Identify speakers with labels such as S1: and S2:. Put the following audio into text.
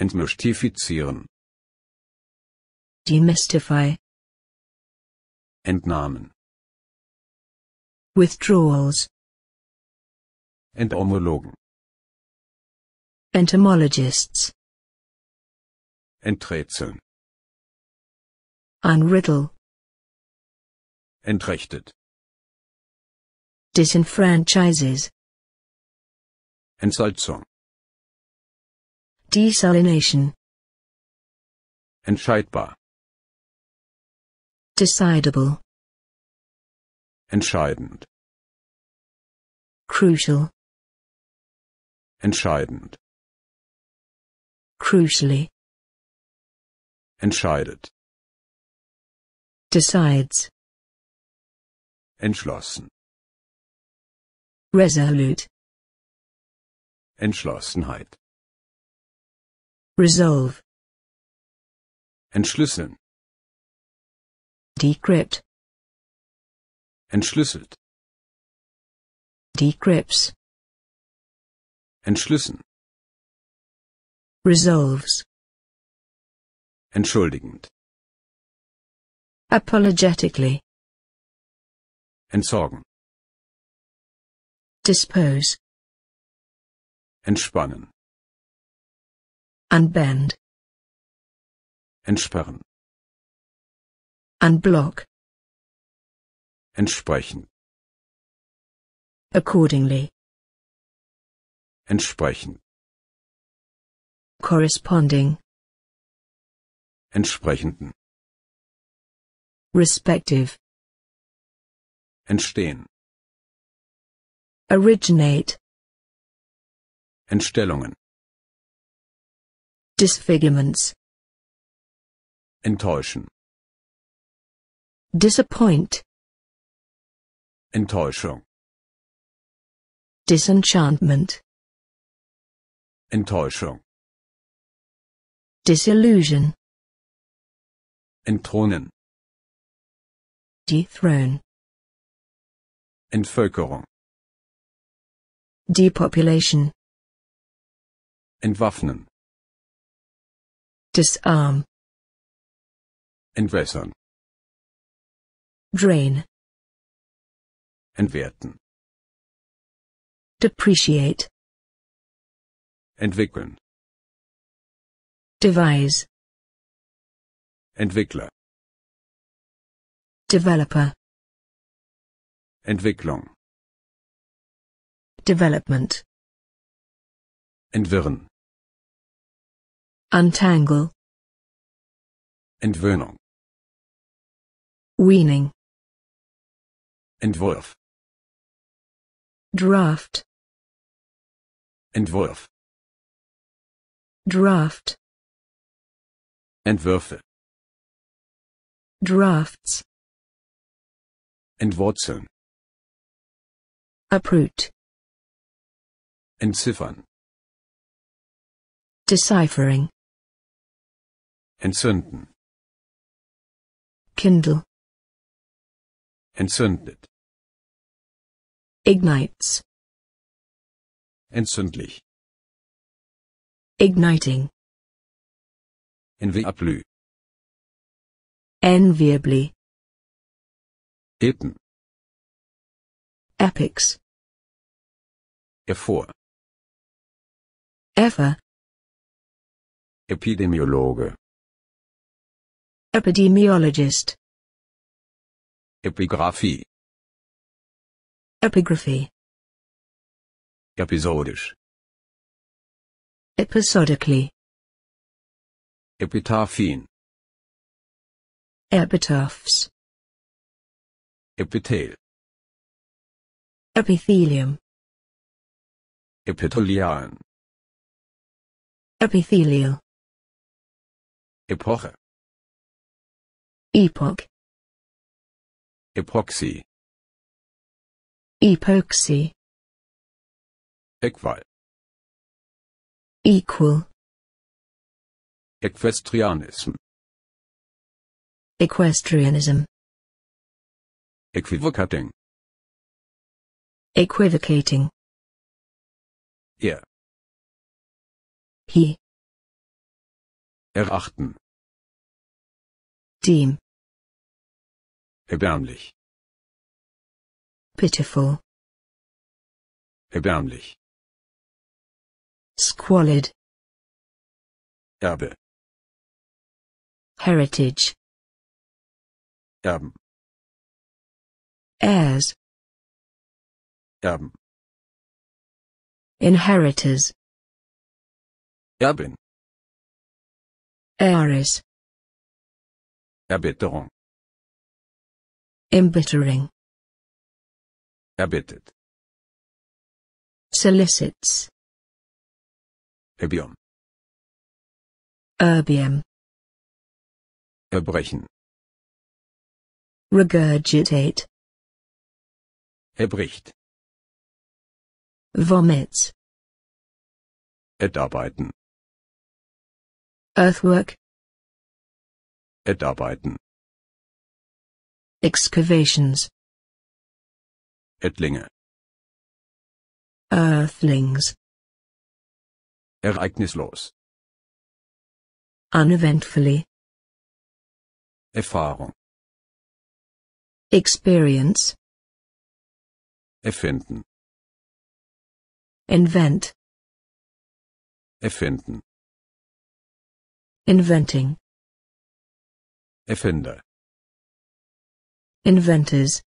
S1: Entmystifizieren. Demystify. Entnahmen. Withdrawals. Entomologen. Entomologists. Enträtseln. Unriddle. Entrechtet. Disenfranchises. Entsalzung. Desalination. Entscheidbar. Decidable. Entscheidend. Crucial. Entscheidend. Crucially. Entscheidet. Decides. Entschlossen. Resolute. Entschlossenheit. Resolve. Entschlüsseln. Decrypt. Entschlüsselt. Decrypts. Entschlüssen. Resolves. Entschuldigend. Apologetically. Entsorgen. Dispose. Entspannen. unbend Entsperren. Unblock. Entsprechen. Accordingly. Entsprechen. Corresponding. Entsprechenden. Respective. Entstehen. Originate. Entstellungen. Disfigurements. Enttäuschen. Disappoint. Enttäuschung. Disenchantment. Enttäuschung. Disillusion. Entthronen. Dethrone. Entvölkerung. Depopulation. Entwaffnen. Disarm. Um, Entwässern. Drain. Entwerten. Depreciate. Entwickeln. Devise. Entwickler. Developer. Entwicklung. Development. Entwirren. Untangle. Entwöhnung. Weaning. Entwurf. Draft. Entwurf. Draft. Entwürfe. Drafts. Entwurzeln. Uproot. Entziffern. Deciphering. entzünden kindle entzündet ignites entzündlich igniting enviably enviably Epen. Epics. Ervor. Ever. Epidemiologe. Epidemiologist. Epigraphie. Epigraphie. Episodisch. Episodically. Epitaphien. Epitaphs. Epithel. Epithelium. Epithelialen. Epithelial. Epoche. Epoch. Epoxy. Epoxy. Equal. Equal. Equestrianism. Equestrianism. Equivocating. Equivocating. Er. He. Erachten. Dem. Erbärmlich. Pitiful. Erbärmlich. Squalid. Erbe. Heritage. Erben. Heirs. Erben. Inheritors. Erbin. Heiress. Erbitterung. Embittering. Erbittet. Solicits. Erbium. Erbium. Erbrechen. Regurgitate. Erbricht. Vomit. Edarbeiten. Earthwork. Edarbeiten. excavations Ettlinge Earthlings Ereignislos Uneventfully Erfahrung Experience Erfinden Invent Erfinden Inventing Erfinder inventors